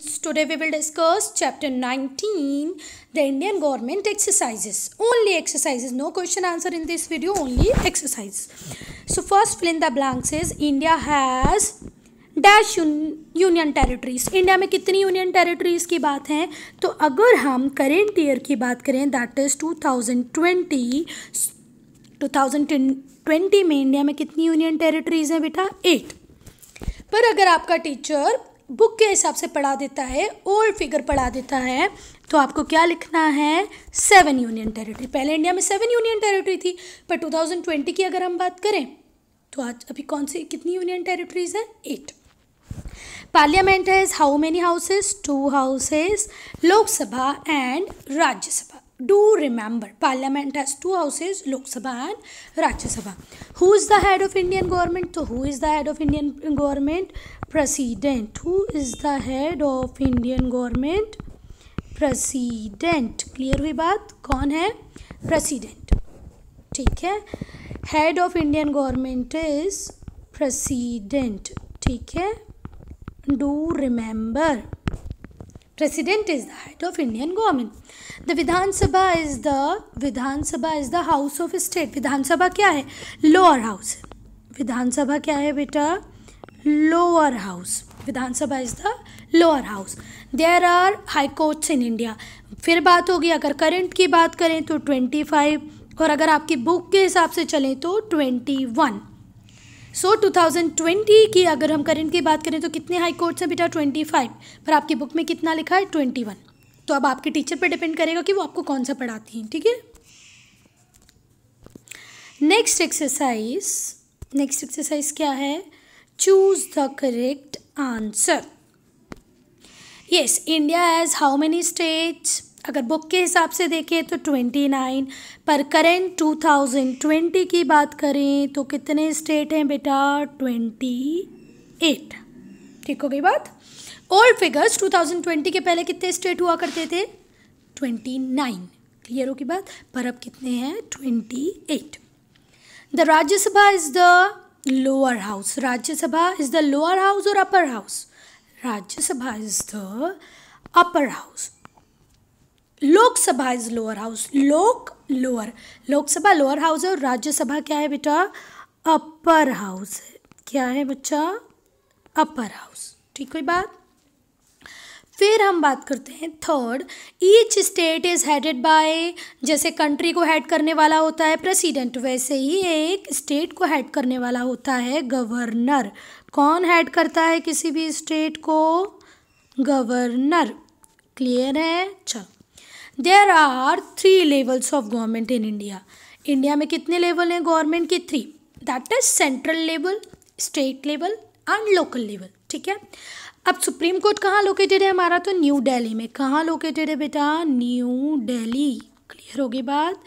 students today we will discuss chapter 19 the indian government exercises only exercises no question answer in this video only exercise so first fill in the blanks is india has dash union territories India में कितनी union territories की बात है तो अगर हम current year की बात करें दैट इज़ 2020 2020 में इंडिया में कितनी यूनियन टेरिटरीज हैं बेटा एट पर अगर आपका टीचर बुक के हिसाब से पढ़ा देता है ओल्ड फिगर पढ़ा देता है तो आपको क्या लिखना है सेवन यूनियन टेरिटरी पहले इंडिया में सेवन यूनियन टेरिटरी थी पर 2020 की अगर हम बात करें तो आज अभी कौन सी कितनी यूनियन टेरिटरीज है at parliament has how many houses two houses Lok Sabha and Rajya Sabha do remember parliament has two houses lok sabha and rajya sabha who is the head of indian government so who is the head of indian government president who is the head of indian government president clear हुई बात कौन है president ठीक है head of indian government is president ठीक है do remember President is the head of Indian government. The Vidhan Sabha is the Vidhan Sabha is the house of state. Vidhan Sabha क्या है lower house. विधान सभा क्या है बेटा lower house Vidhan Sabha is the lower house there are high courts in India फिर बात होगी अगर करंट की बात करें तो ट्वेंटी फाइव और अगर आपकी बुक के हिसाब से चलें तो ट्वेंटी वन सो so, 2020 की अगर हम करंट की बात करें तो कितने हाई कोर्ट्स हैं बेटा 25 पर आपकी बुक में कितना लिखा है 21 तो अब आपके टीचर पर डिपेंड करेगा कि वो आपको कौन सा पढ़ाती हैं ठीक है नेक्स्ट एक्सरसाइज नेक्स्ट एक्सरसाइज क्या है choose the correct answer yes India has how many states अगर बुक के हिसाब से देखें तो ट्वेंटी नाइन पर करेंट टू थाउजेंड ट्वेंटी की बात करें तो कितने स्टेट हैं बेटा ट्वेंटी एट ठीक हो गई बात old figures two thousand twenty के पहले कितने स्टेट हुआ करते थे ट्वेंटी नाइन क्लियर होगी बात पर अब कितने हैं twenty eight the Rajya Sabha is the lower house Rajya Sabha is the lower house और upper house Rajya Sabha is the upper house Lok Sabha is lower house Lok lower Lok Sabha lower house है और राज्यसभा क्या है बेटा अपर हाउस है क्या है बच्चा अपर हाउस ठीक कोई बात फिर हम बात करते हैं third each state is headed by जैसे कंट्री को हेड करने वाला होता है प्रेसिडेंट वैसे ही एक स्टेट को हेड करने वाला होता है गवर्नर कौन हेड करता है किसी भी स्टेट को गवर्नर क्लियर है चलो there are three levels of government in India India में कितने लेवल हैं गवर्नमेंट के three that is central level state level and local level ठीक है अब सुप्रीम कोर्ट कहाँ लोकेटेड है हमारा तो न्यू दिल्ली में कहाँ लोकेटेड है बेटा न्यू दिल्ली क्लियर होगी बात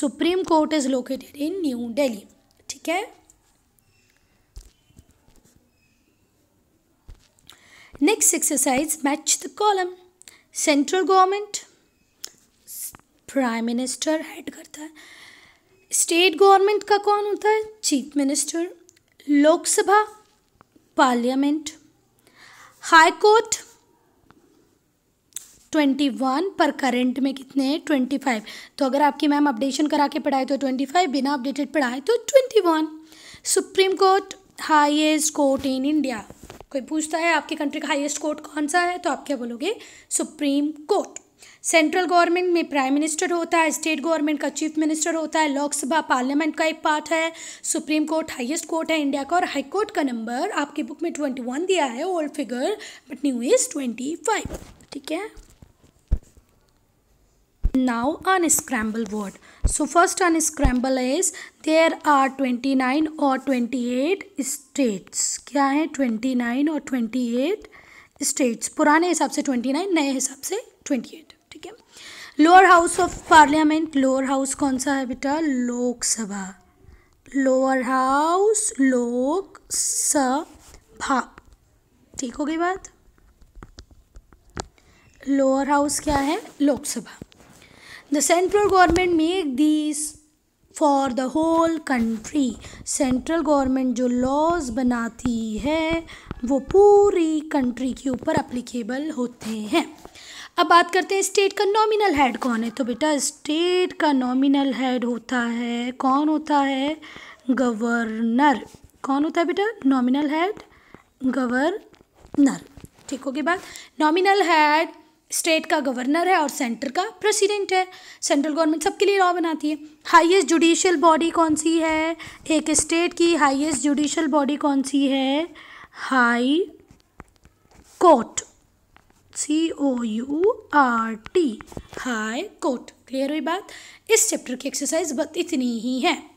supreme court is located in New Delhi ठीक है next exercise match the column central government prime minister head करता है स्टेट गवर्नमेंट का कौन होता है chief minister Lok Sabha parliament high court twenty one पर करंट में कितने हैं ट्वेंटी फाइव तो अगर आपकी मैम अपडेशन करा के पढ़ाए तो ट्वेंटी फाइव बिना अपडेटेड पढ़ाए तो twenty one supreme court highest court in India कोई पूछता है आपके कंट्री का हाईएस्ट कोर्ट कौन सा है तो आप क्या बोलोगे सुप्रीम कोर्ट सेंट्रल गवर्नमेंट में प्राइम मिनिस्टर होता है स्टेट गवर्नमेंट का चीफ मिनिस्टर होता है लोकसभा पार्लियामेंट का एक पार्ट है सुप्रीम कोर्ट हाईएस्ट कोर्ट है इंडिया का और हाई कोर्ट का नंबर आपकी बुक में ट्वेंटी वन दिया है old figure but new is twenty five ठीक है so first unscramble is there are twenty nine और ट्वेंटी एट स्टेट्स क्या है नाइन और ट्वेंटी एट स्टेट्स पुराने हिसाब से ट्वेंटी नाइन नए हिसाब से ट्वेंटी एट ठीक है lower house of parliament lower house कौन सा है बेटा लोकसभा लोअर हाउस लोकसभा ठीक हो गई बात लोअर हाउस क्या है Lok Sabha the central government make these for the whole country central government जो लॉज बनाती है वो पूरी कंट्री के ऊपर अप्लीकेबल होते हैं अब बात करते हैं स्टेट का नॉमिनल हेड कौन है तो बेटा स्टेट का नॉमिनल हेड होता है कौन होता है गवर्नर कौन होता है बेटा नॉमिनल हेड गवर्नर ठीक होगी बात नॉमिनल हेड स्टेट का गवर्नर है और सेंटर का प्रेसिडेंट है सेंट्रल गवर्नमेंट सबके लिए लॉ बनाती है हाईएस्ट जुडिशियल बॉडी कौन सी है एक स्टेट की हाईएस्ट जुडिशियल बॉडी कौन सी है high court C O U R T high court clear हुई बात इस चैप्टर की एक्सरसाइज बस इतनी ही है